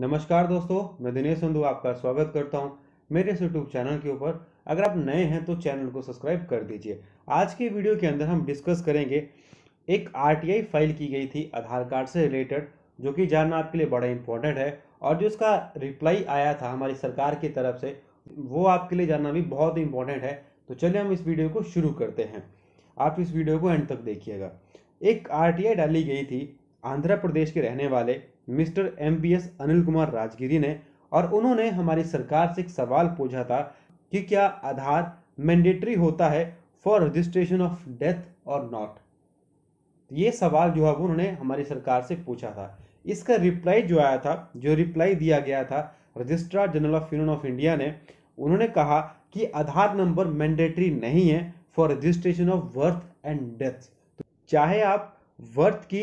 नमस्कार दोस्तों मैं दिनेश संधु आपका स्वागत करता हूं मेरे इस यूट्यूब चैनल के ऊपर अगर आप नए हैं तो चैनल को सब्सक्राइब कर दीजिए आज के वीडियो के अंदर हम डिस्कस करेंगे एक आरटीआई फाइल की गई थी आधार कार्ड से रिलेटेड जो कि जानना आपके लिए बड़ा इंपॉर्टेंट है और जो इसका रिप्लाई आया था हमारी सरकार की तरफ से वो आपके लिए जानना भी बहुत इंपॉर्टेंट है तो चलिए हम इस वीडियो को शुरू करते हैं आप इस वीडियो को एंड तक देखिएगा एक आर डाली गई थी आंध्र प्रदेश के रहने वाले मिस्टर एस अनिल कुमार राजगिरी ने और उन्होंने हमारी सरकार से एक सवाल पूछा था कि क्या आधार मैंडेटरी होता है फॉर रजिस्ट्रेशन ऑफ डेथ और नॉट ये सवाल जो है उन्होंने हमारी सरकार से पूछा था इसका रिप्लाई जो आया था जो रिप्लाई दिया गया था registrar general of union of India ने उन्होंने कहा कि आधार नंबर मैंडेटरी नहीं है for registration of birth and death तो चाहे आप वर्थ की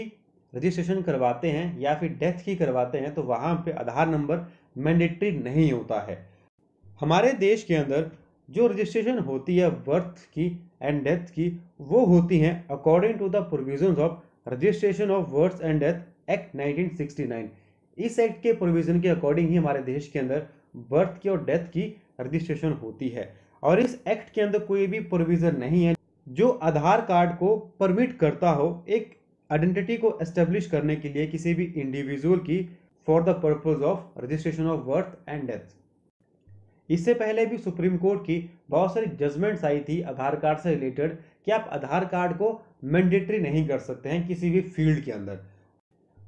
रजिस्ट्रेशन करवाते हैं या फिर डेथ की करवाते हैं तो वहाँ पे आधार नंबर मैंडेटरी नहीं होता है हमारे देश के अंदर जो रजिस्ट्रेशन होती है बर्थ की एंड डेथ की वो होती हैं according to the provision of registration of birth and death act 1969 इस एक्ट के प्रोविजन के अकॉर्डिंग ही हमारे देश के अंदर बर्थ की और डेथ की रजिस्ट्रेशन होती है और इस एक्ट के अंदर कोई भी प्रोविजन नहीं है जो आधार कार्ड को परमिट करता हो एक आइडेंटिटी को एस्टेब्लिश करने के लिए किसी भी इंडिविजुअल की for the purpose of registration of birth and death इससे पहले भी सुप्रीम कोर्ट की बहुत सारी जजमेंट्स आई थी आधार कार्ड से रिलेटेड कि आप आधार कार्ड को मैंडेटरी नहीं कर सकते हैं किसी भी फील्ड के अंदर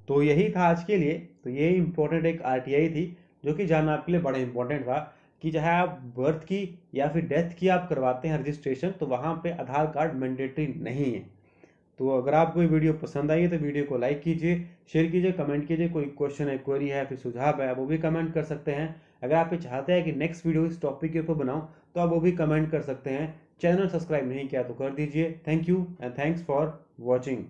तो यही था आज के लिए तो ये इम्पोर्टेंट एक आर थी जो कि जानना आपके लिए बड़ा इंपॉर्टेंट था कि चाहे आप बर्थ की या फिर डेथ की आप करवाते हैं रजिस्ट्रेशन तो वहाँ पे आधार कार्ड मैंडेटरी नहीं है तो अगर आपको ये वीडियो पसंद आई है तो वीडियो को लाइक कीजिए शेयर कीजिए कमेंट कीजिए कोई क्वेश्चन है क्वेरी है फिर सुझाव है वो भी कमेंट कर सकते हैं अगर आप ये चाहते हैं कि नेक्स्ट वीडियो इस टॉपिक के ऊपर बनाओ तो आप वो भी कमेंट कर सकते हैं चैनल सब्सक्राइब नहीं किया तो कर दीजिए thank you and thanks for watching